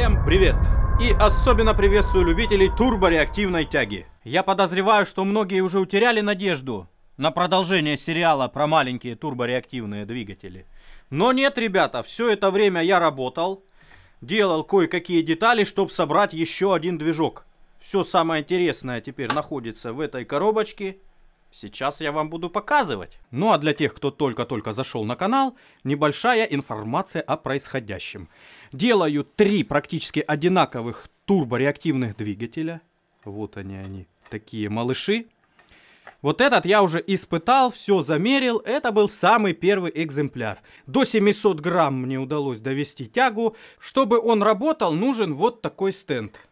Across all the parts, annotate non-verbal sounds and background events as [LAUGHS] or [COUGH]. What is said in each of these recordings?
Всем привет! И особенно приветствую любителей турбореактивной тяги. Я подозреваю, что многие уже утеряли надежду на продолжение сериала про маленькие турбореактивные двигатели. Но нет, ребята, все это время я работал, делал кое-какие детали, чтобы собрать еще один движок. Все самое интересное теперь находится в этой коробочке – Сейчас я вам буду показывать. Ну а для тех, кто только-только зашел на канал, небольшая информация о происходящем. Делаю три практически одинаковых турбореактивных двигателя. Вот они они, такие малыши. Вот этот я уже испытал, все замерил. Это был самый первый экземпляр. До 700 грамм мне удалось довести тягу. Чтобы он работал, нужен вот такой стенд.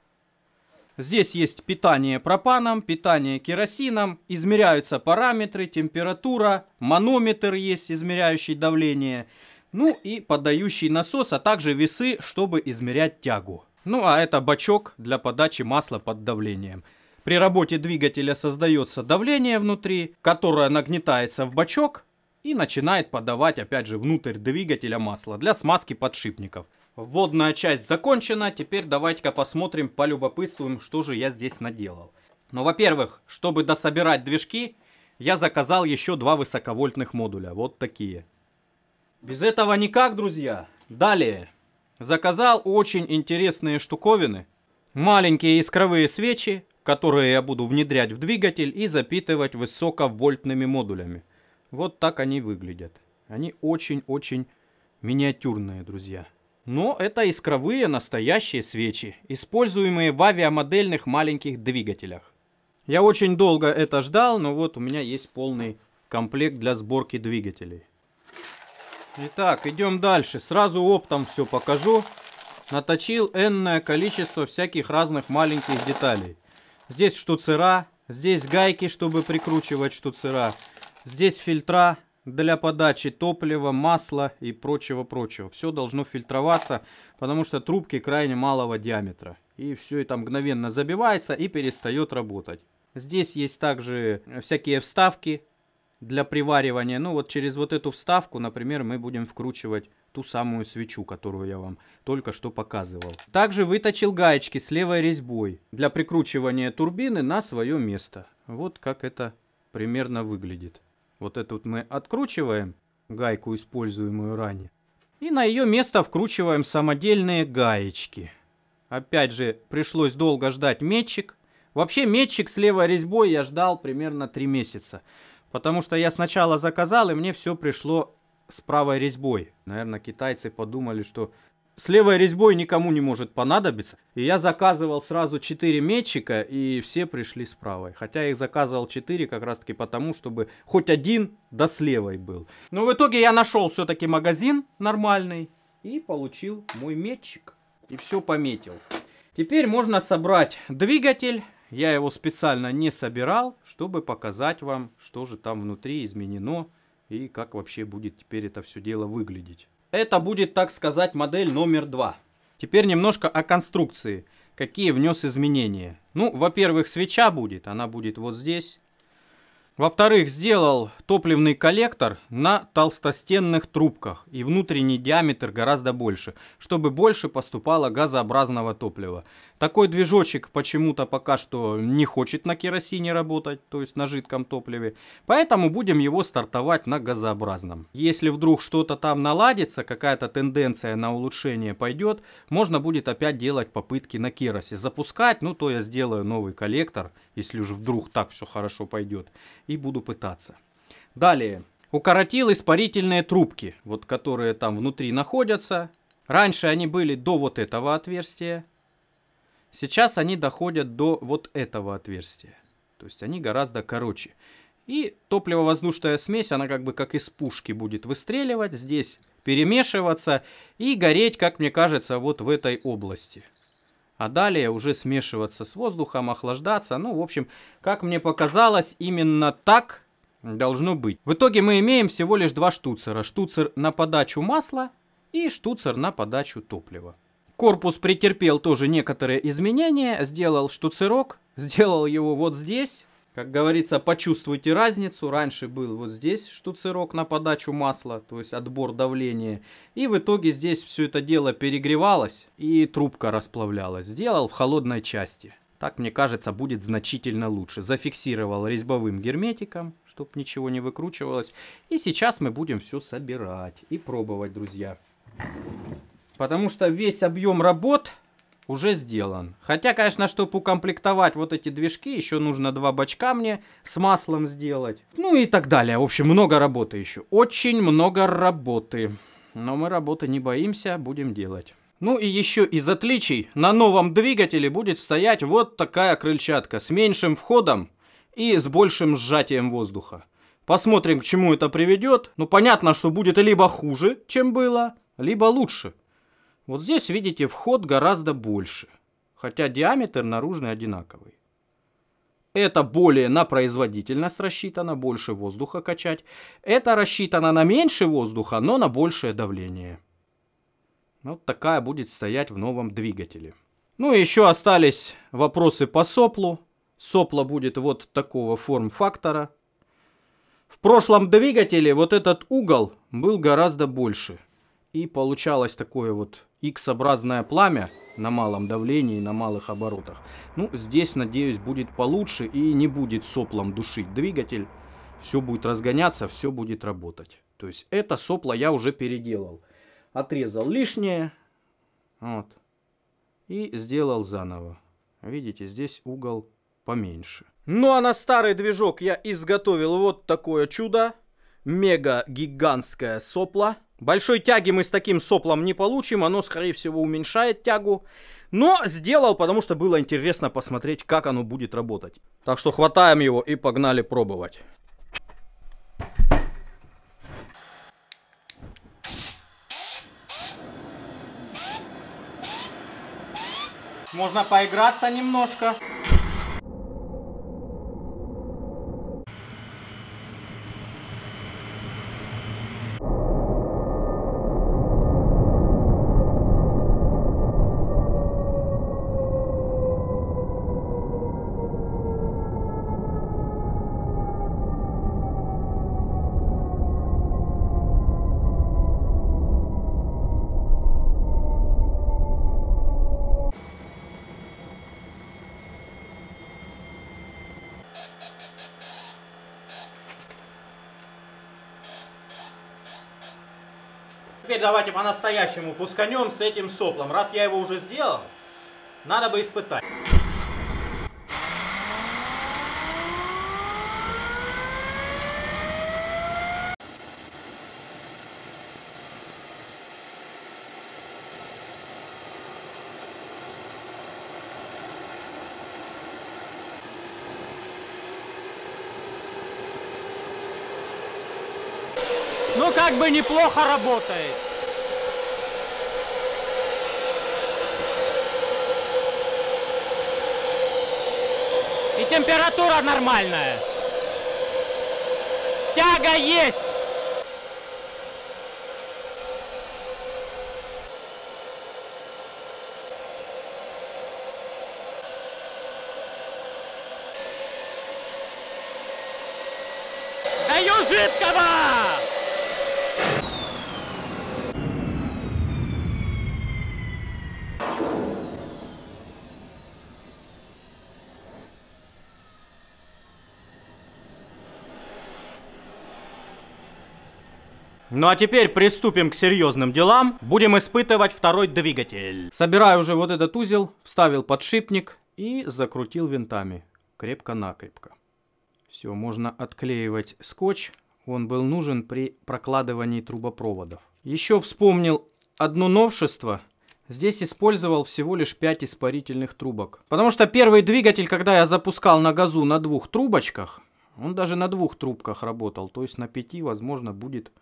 Здесь есть питание пропаном, питание керосином, измеряются параметры, температура, манометр есть, измеряющий давление, ну и подающий насос, а также весы, чтобы измерять тягу. Ну а это бачок для подачи масла под давлением. При работе двигателя создается давление внутри, которое нагнетается в бачок и начинает подавать опять же внутрь двигателя масло для смазки подшипников. Вводная часть закончена, теперь давайте-ка посмотрим, полюбопытствуем, что же я здесь наделал. Но, во-первых, чтобы дособирать движки, я заказал еще два высоковольтных модуля, вот такие. Без этого никак, друзья. Далее. Заказал очень интересные штуковины. Маленькие искровые свечи, которые я буду внедрять в двигатель и запитывать высоковольтными модулями. Вот так они выглядят. Они очень-очень миниатюрные, друзья. Но это искровые настоящие свечи, используемые в авиамодельных маленьких двигателях. Я очень долго это ждал, но вот у меня есть полный комплект для сборки двигателей. Итак, идем дальше. Сразу оптом все покажу. Наточил энное количество всяких разных маленьких деталей. Здесь штуцера, здесь гайки, чтобы прикручивать штуцера. Здесь фильтра, для подачи топлива, масла и прочего-прочего. Все должно фильтроваться, потому что трубки крайне малого диаметра. И все это мгновенно забивается и перестает работать. Здесь есть также всякие вставки для приваривания. Ну вот через вот эту вставку, например, мы будем вкручивать ту самую свечу, которую я вам только что показывал. Также выточил гаечки с левой резьбой для прикручивания турбины на свое место. Вот как это примерно выглядит. Вот это вот мы откручиваем, гайку, используемую ранее. И на ее место вкручиваем самодельные гаечки. Опять же, пришлось долго ждать метчик. Вообще метчик с левой резьбой я ждал примерно 3 месяца. Потому что я сначала заказал, и мне все пришло с правой резьбой. Наверное, китайцы подумали, что с левой резьбой никому не может понадобиться. И я заказывал сразу 4 метчика, и все пришли с правой. Хотя я их заказывал 4 как раз таки потому, чтобы хоть один да с левой был. Но в итоге я нашел все-таки магазин нормальный и получил мой метчик. И все пометил. Теперь можно собрать двигатель. Я его специально не собирал, чтобы показать вам, что же там внутри изменено и как вообще будет теперь это все дело выглядеть. Это будет, так сказать, модель номер два. Теперь немножко о конструкции. Какие внес изменения? Ну, во-первых, свеча будет. Она будет вот здесь. Во-вторых, сделал топливный коллектор на толстостенных трубках. И внутренний диаметр гораздо больше, чтобы больше поступало газообразного топлива. Такой движочек почему-то пока что не хочет на керосине работать, то есть на жидком топливе. Поэтому будем его стартовать на газообразном. Если вдруг что-то там наладится, какая-то тенденция на улучшение пойдет, можно будет опять делать попытки на керосе. Запускать, ну то я сделаю новый коллектор, если уж вдруг так все хорошо пойдет. И буду пытаться. Далее. Укоротил испарительные трубки, вот которые там внутри находятся. Раньше они были до вот этого отверстия. Сейчас они доходят до вот этого отверстия. То есть они гораздо короче. И топливо-воздушная смесь, она как бы как из пушки будет выстреливать, здесь перемешиваться и гореть, как мне кажется, вот в этой области. А далее уже смешиваться с воздухом, охлаждаться. Ну, в общем, как мне показалось, именно так должно быть. В итоге мы имеем всего лишь два штуцера. Штуцер на подачу масла и штуцер на подачу топлива. Корпус претерпел тоже некоторые изменения, сделал штуцерок, сделал его вот здесь. Как говорится, почувствуйте разницу. Раньше был вот здесь штуцерок на подачу масла, то есть отбор давления. И в итоге здесь все это дело перегревалось и трубка расплавлялась. Сделал в холодной части. Так, мне кажется, будет значительно лучше. Зафиксировал резьбовым герметиком, чтобы ничего не выкручивалось. И сейчас мы будем все собирать и пробовать, друзья. Thank Потому что весь объем работ уже сделан. Хотя, конечно, чтобы укомплектовать вот эти движки, еще нужно два бачка мне с маслом сделать. Ну и так далее. В общем, много работы еще. Очень много работы. Но мы работы не боимся, будем делать. Ну и еще из отличий, на новом двигателе будет стоять вот такая крыльчатка с меньшим входом и с большим сжатием воздуха. Посмотрим, к чему это приведет. Ну понятно, что будет либо хуже, чем было, либо лучше. Вот здесь, видите, вход гораздо больше, хотя диаметр наружный одинаковый. Это более на производительность рассчитано, больше воздуха качать. Это рассчитано на меньше воздуха, но на большее давление. Вот такая будет стоять в новом двигателе. Ну и еще остались вопросы по соплу. Сопло будет вот такого форм-фактора. В прошлом двигателе вот этот угол был гораздо больше. И получалось такое вот X-образное пламя на малом давлении, и на малых оборотах. Ну, здесь, надеюсь, будет получше и не будет соплом душить двигатель. Все будет разгоняться, все будет работать. То есть это сопло я уже переделал. Отрезал лишнее. Вот. И сделал заново. Видите, здесь угол поменьше. Ну а на старый движок я изготовил вот такое чудо мега-гигантское сопло. Большой тяги мы с таким соплом не получим, оно, скорее всего, уменьшает тягу. Но сделал, потому что было интересно посмотреть, как оно будет работать. Так что хватаем его и погнали пробовать. Можно поиграться немножко. теперь давайте по-настоящему пусканем с этим соплом. Раз я его уже сделал, надо бы испытать. Ну как бы неплохо работает. температура нормальная. Тяга есть. Ну а теперь приступим к серьезным делам. Будем испытывать второй двигатель. Собираю уже вот этот узел, вставил подшипник и закрутил винтами. Крепко-накрепко. Все, можно отклеивать скотч. Он был нужен при прокладывании трубопроводов. Еще вспомнил одно новшество. Здесь использовал всего лишь 5 испарительных трубок. Потому что первый двигатель, когда я запускал на газу на двух трубочках, он даже на двух трубках работал. То есть на пяти, возможно, будет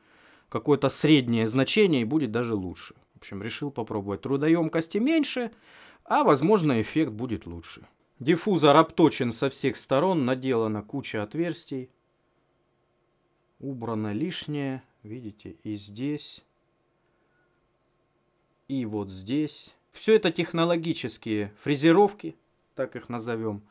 какое-то среднее значение и будет даже лучше. В общем, решил попробовать. Трудоемкости меньше, а возможно эффект будет лучше. Диффузор обточен со всех сторон, наделана куча отверстий. Убрано лишнее, видите, и здесь, и вот здесь. Все это технологические фрезеровки, так их назовем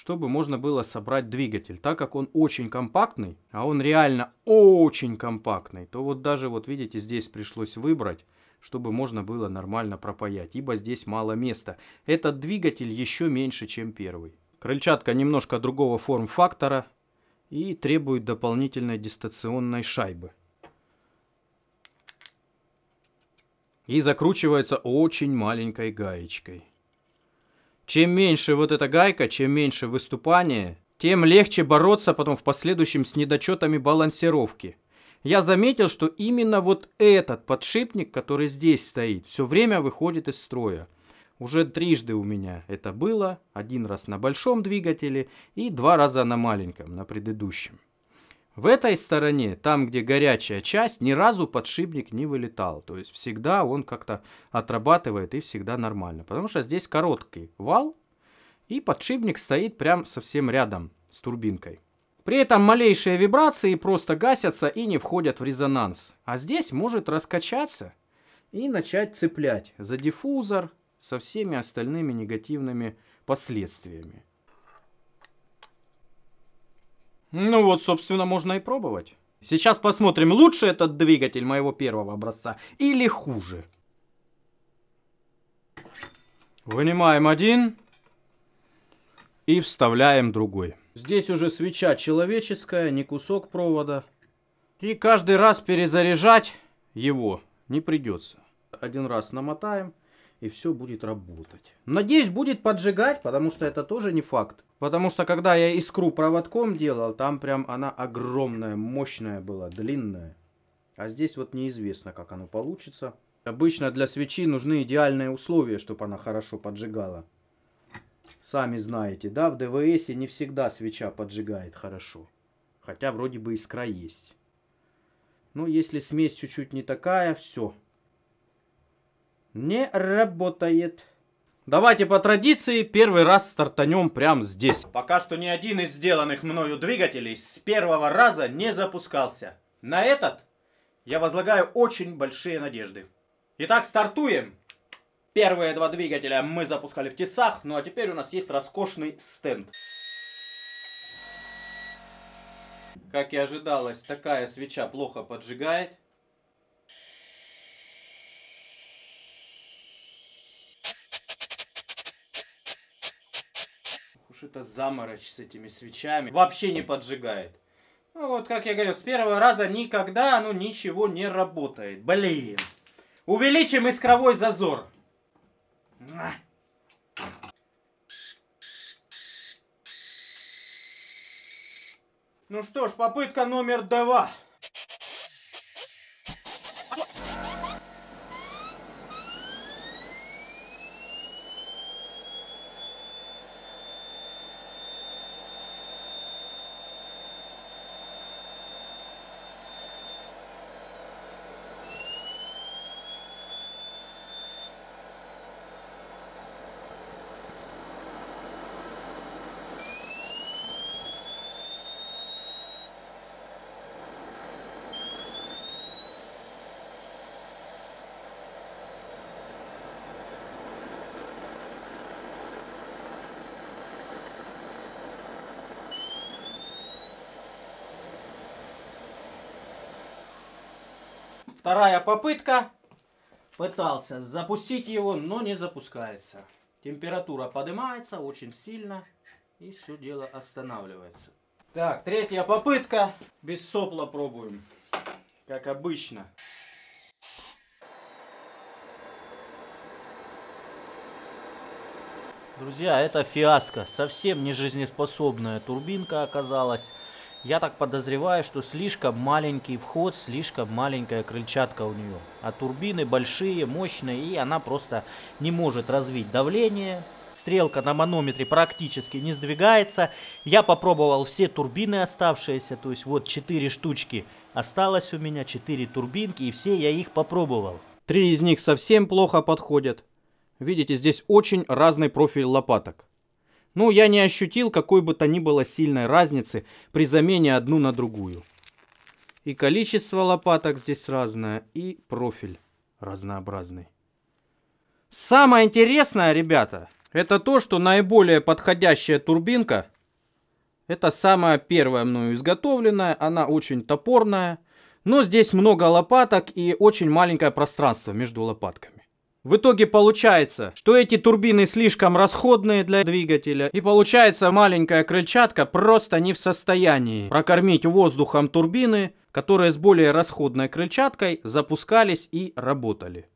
чтобы можно было собрать двигатель. Так как он очень компактный, а он реально очень компактный, то вот даже вот видите, здесь пришлось выбрать, чтобы можно было нормально пропаять, ибо здесь мало места. Этот двигатель еще меньше, чем первый. Крыльчатка немножко другого форм-фактора и требует дополнительной дистанционной шайбы. И закручивается очень маленькой гаечкой. Чем меньше вот эта гайка, чем меньше выступание, тем легче бороться потом в последующем с недочетами балансировки. Я заметил, что именно вот этот подшипник, который здесь стоит, все время выходит из строя. Уже трижды у меня это было, один раз на большом двигателе и два раза на маленьком, на предыдущем. В этой стороне, там, где горячая часть, ни разу подшипник не вылетал. То есть всегда он как-то отрабатывает и всегда нормально. Потому что здесь короткий вал, и подшипник стоит прям совсем рядом с турбинкой. При этом малейшие вибрации просто гасятся и не входят в резонанс. А здесь может раскачаться и начать цеплять за диффузор со всеми остальными негативными последствиями. Ну вот, собственно, можно и пробовать. Сейчас посмотрим, лучше этот двигатель моего первого образца или хуже. Вынимаем один и вставляем другой. Здесь уже свеча человеческая, не кусок провода. И каждый раз перезаряжать его не придется. Один раз намотаем и все будет работать. Надеюсь, будет поджигать, потому что это тоже не факт. Потому что когда я искру проводком делал, там прям она огромная, мощная была, длинная. А здесь вот неизвестно, как оно получится. Обычно для свечи нужны идеальные условия, чтобы она хорошо поджигала. Сами знаете, да, в ДВС не всегда свеча поджигает хорошо. Хотя вроде бы искра есть. Но если смесь чуть-чуть не такая, все не работает. Давайте по традиции первый раз стартанем прямо здесь. Пока что ни один из сделанных мною двигателей с первого раза не запускался. На этот я возлагаю очень большие надежды. Итак, стартуем. Первые два двигателя мы запускали в тесах, ну а теперь у нас есть роскошный стенд. Как и ожидалось, такая свеча плохо поджигает. что то заморочь с этими свечами, вообще не поджигает. Ну вот, как я говорил, с первого раза никогда оно ничего не работает. Блин. Увеличим искровой зазор. Ну что ж, попытка номер два. Вторая попытка. Пытался запустить его, но не запускается. Температура поднимается очень сильно. И все дело останавливается. Так, третья попытка. Без сопла пробуем. Как обычно. Друзья, это фиаско. Совсем не жизнеспособная турбинка оказалась. Я так подозреваю, что слишком маленький вход, слишком маленькая крыльчатка у нее. А турбины большие, мощные, и она просто не может развить давление. Стрелка на манометре практически не сдвигается. Я попробовал все турбины оставшиеся, то есть вот 4 штучки осталось у меня, 4 турбинки, и все я их попробовал. Три из них совсем плохо подходят. Видите, здесь очень разный профиль лопаток. Ну, я не ощутил какой бы то ни было сильной разницы при замене одну на другую. И количество лопаток здесь разное, и профиль разнообразный. Самое интересное, ребята, это то, что наиболее подходящая турбинка, это самая первая мною изготовленная, она очень топорная, но здесь много лопаток и очень маленькое пространство между лопатками. В итоге получается, что эти турбины слишком расходные для двигателя, и получается маленькая крыльчатка просто не в состоянии прокормить воздухом турбины, которые с более расходной крыльчаткой запускались и работали.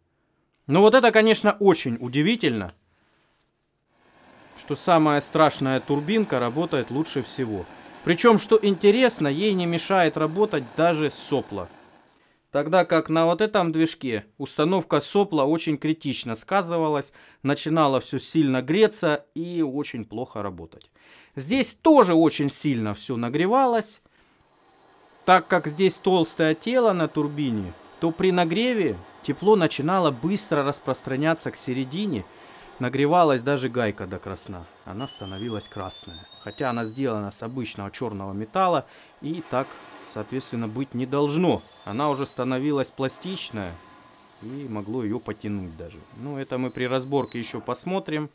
Но ну вот это, конечно, очень удивительно, что самая страшная турбинка работает лучше всего. Причем, что интересно, ей не мешает работать даже сопло. Тогда как на вот этом движке установка сопла очень критично сказывалась, начинала все сильно греться и очень плохо работать. Здесь тоже очень сильно все нагревалось. Так как здесь толстое тело на турбине, то при нагреве тепло начинало быстро распространяться к середине. Нагревалась даже гайка до красна. Она становилась красная. Хотя она сделана с обычного черного металла и так соответственно, быть не должно. Она уже становилась пластичная и могло ее потянуть даже. Ну, это мы при разборке еще посмотрим.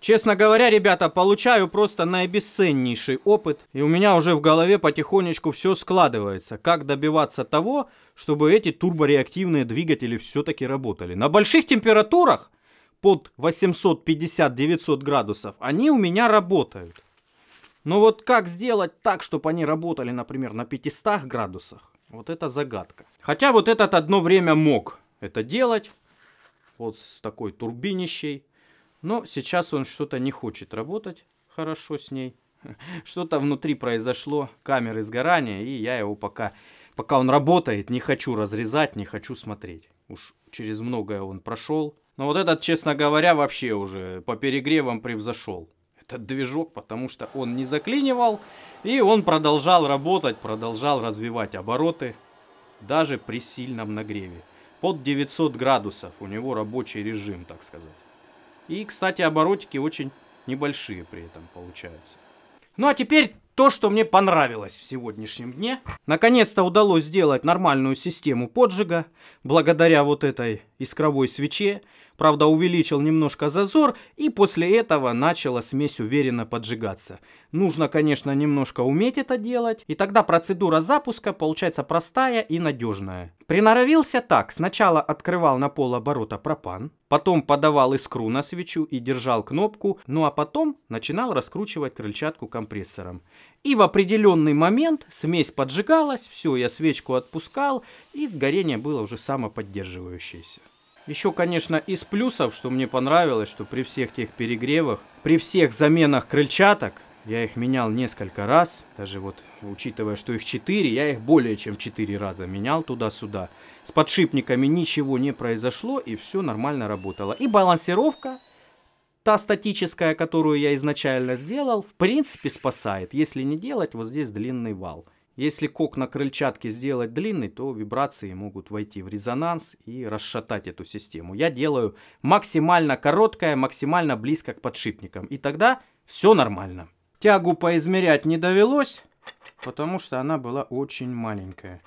Честно говоря, ребята, получаю просто наибесценнейший опыт, и у меня уже в голове потихонечку все складывается, как добиваться того, чтобы эти турбореактивные двигатели все-таки работали. На больших температурах под 850-900 градусов они у меня работают. Но ну вот как сделать так, чтобы они работали, например, на 500 градусах? Вот это загадка. Хотя вот этот одно время мог это делать. Вот с такой турбинищей. Но сейчас он что-то не хочет работать хорошо с ней. [LAUGHS] Что-то внутри произошло, камеры сгорания, и я его пока, пока он работает, не хочу разрезать, не хочу смотреть. Уж через многое он прошел. Но вот этот, честно говоря, вообще уже по перегревам превзошел этот движок, потому что он не заклинивал, и он продолжал работать, продолжал развивать обороты, даже при сильном нагреве. Под 900 градусов у него рабочий режим, так сказать. И, кстати, оборотики очень небольшие при этом получаются. Ну а теперь то, что мне понравилось в сегодняшнем дне. Наконец-то удалось сделать нормальную систему поджига благодаря вот этой искровой свече. Правда, увеличил немножко зазор, и после этого начала смесь уверенно поджигаться. Нужно, конечно, немножко уметь это делать, и тогда процедура запуска получается простая и надежная. Приноровился так. Сначала открывал на пол оборота пропан, потом подавал искру на свечу и держал кнопку, ну а потом начинал раскручивать крыльчатку компрессором. И в определенный момент смесь поджигалась, все, я свечку отпускал, и горение было уже самоподдерживающееся. Еще, конечно, из плюсов, что мне понравилось, что при всех тех перегревах, при всех заменах крыльчаток, я их менял несколько раз, даже вот учитывая, что их 4, я их более чем 4 раза менял туда-сюда. С подшипниками ничего не произошло и все нормально работало. И балансировка, та статическая, которую я изначально сделал, в принципе спасает, если не делать вот здесь длинный вал. Если кок на крыльчатке сделать длинный, то вибрации могут войти в резонанс и расшатать эту систему. Я делаю максимально короткое, максимально близко к подшипникам. И тогда все нормально. Тягу поизмерять не довелось, потому что она была очень маленькая.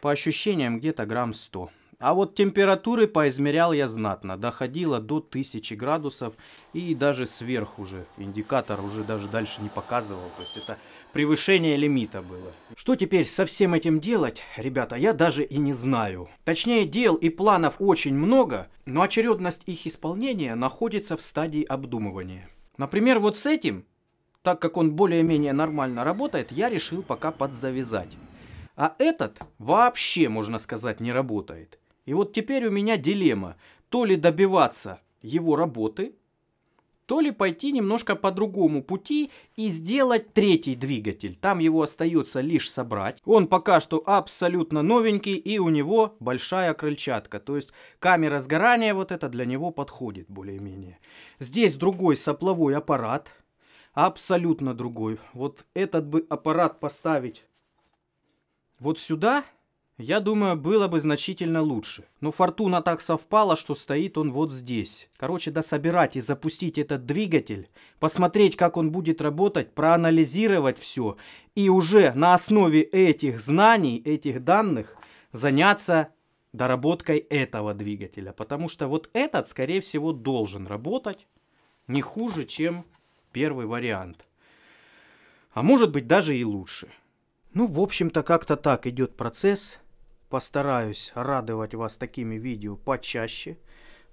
По ощущениям где-то грамм 100. А вот температуры поизмерял я знатно. Доходило до 1000 градусов и даже сверх уже. Индикатор уже даже дальше не показывал. То есть это превышение лимита было. Что теперь со всем этим делать, ребята, я даже и не знаю. Точнее, дел и планов очень много, но очередность их исполнения находится в стадии обдумывания. Например, вот с этим, так как он более-менее нормально работает, я решил пока подзавязать. А этот вообще, можно сказать, не работает. И вот теперь у меня дилемма. То ли добиваться его работы, то ли пойти немножко по другому пути и сделать третий двигатель. Там его остается лишь собрать. Он пока что абсолютно новенький и у него большая крыльчатка. То есть камера сгорания вот это для него подходит более-менее. Здесь другой сопловой аппарат. Абсолютно другой. Вот этот бы аппарат поставить вот сюда я думаю, было бы значительно лучше. Но фортуна так совпала, что стоит он вот здесь. Короче, дособирать и запустить этот двигатель, посмотреть, как он будет работать, проанализировать все. И уже на основе этих знаний, этих данных, заняться доработкой этого двигателя. Потому что вот этот, скорее всего, должен работать не хуже, чем первый вариант. А может быть даже и лучше. Ну, в общем-то, как-то так идет процесс постараюсь радовать вас такими видео почаще,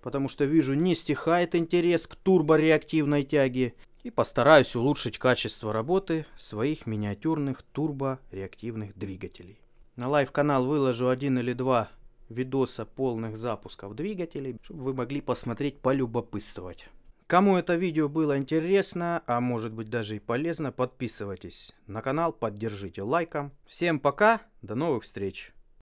потому что вижу, не стихает интерес к турбореактивной тяге и постараюсь улучшить качество работы своих миниатюрных турбореактивных двигателей. На лайв-канал выложу один или два видоса полных запусков двигателей, чтобы вы могли посмотреть, полюбопытствовать. Кому это видео было интересно, а может быть даже и полезно, подписывайтесь на канал, поддержите лайком. Всем пока, до новых встреч!